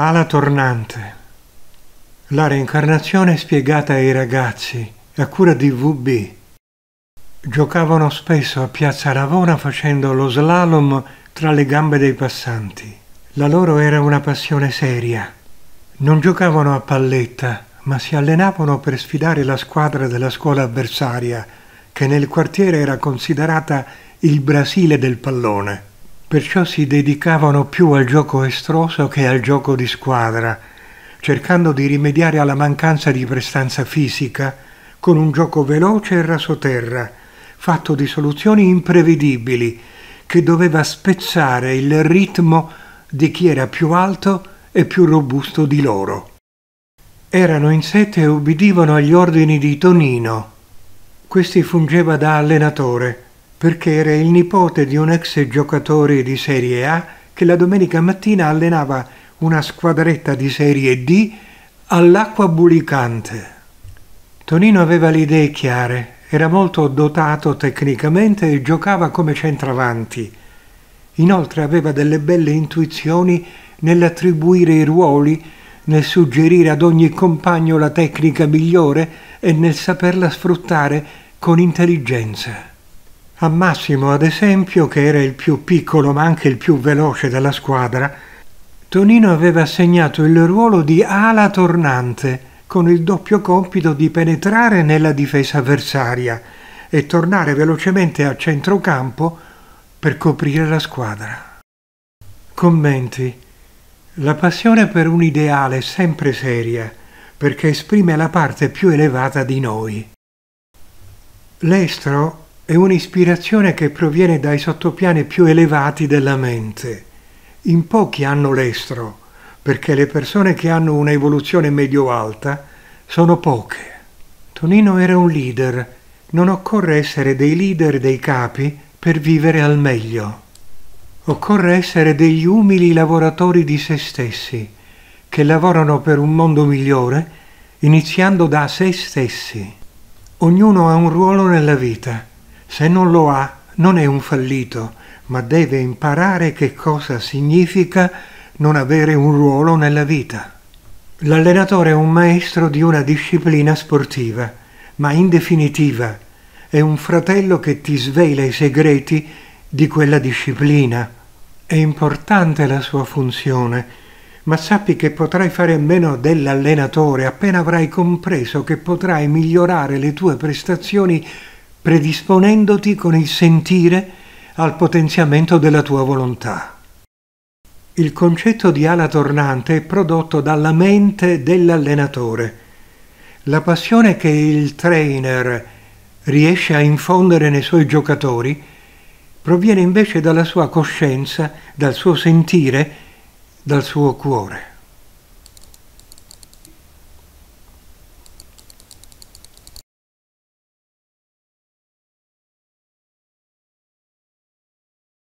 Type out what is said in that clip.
Ala tornante. La reincarnazione spiegata ai ragazzi a cura di VB. Giocavano spesso a Piazza Ravona facendo lo slalom tra le gambe dei passanti. La loro era una passione seria. Non giocavano a palletta, ma si allenavano per sfidare la squadra della scuola avversaria, che nel quartiere era considerata il Brasile del pallone. Perciò si dedicavano più al gioco estroso che al gioco di squadra, cercando di rimediare alla mancanza di prestanza fisica con un gioco veloce e rasoterra, fatto di soluzioni imprevedibili, che doveva spezzare il ritmo di chi era più alto e più robusto di loro. Erano in sete e ubbidivano agli ordini di Tonino. Questi fungeva da allenatore perché era il nipote di un ex giocatore di Serie A che la domenica mattina allenava una squadretta di Serie D all'acqua bulicante. Tonino aveva le idee chiare, era molto dotato tecnicamente e giocava come centravanti. Inoltre aveva delle belle intuizioni nell'attribuire i ruoli, nel suggerire ad ogni compagno la tecnica migliore e nel saperla sfruttare con intelligenza. A Massimo, ad esempio, che era il più piccolo ma anche il più veloce della squadra, Tonino aveva assegnato il ruolo di ala tornante, con il doppio compito di penetrare nella difesa avversaria e tornare velocemente a centrocampo per coprire la squadra. Commenti. La passione per un ideale è sempre seria, perché esprime la parte più elevata di noi. L'estro è un'ispirazione che proviene dai sottopiani più elevati della mente. In pochi hanno l'estro, perché le persone che hanno un'evoluzione medio-alta sono poche. Tonino era un leader, non occorre essere dei leader dei capi per vivere al meglio. Occorre essere degli umili lavoratori di se stessi, che lavorano per un mondo migliore, iniziando da se stessi. Ognuno ha un ruolo nella vita se non lo ha, non è un fallito, ma deve imparare che cosa significa non avere un ruolo nella vita. L'allenatore è un maestro di una disciplina sportiva, ma in definitiva è un fratello che ti svela i segreti di quella disciplina. È importante la sua funzione, ma sappi che potrai fare a meno dell'allenatore appena avrai compreso che potrai migliorare le tue prestazioni predisponendoti con il sentire al potenziamento della tua volontà. Il concetto di ala tornante è prodotto dalla mente dell'allenatore. La passione che il trainer riesce a infondere nei suoi giocatori proviene invece dalla sua coscienza, dal suo sentire, dal suo cuore.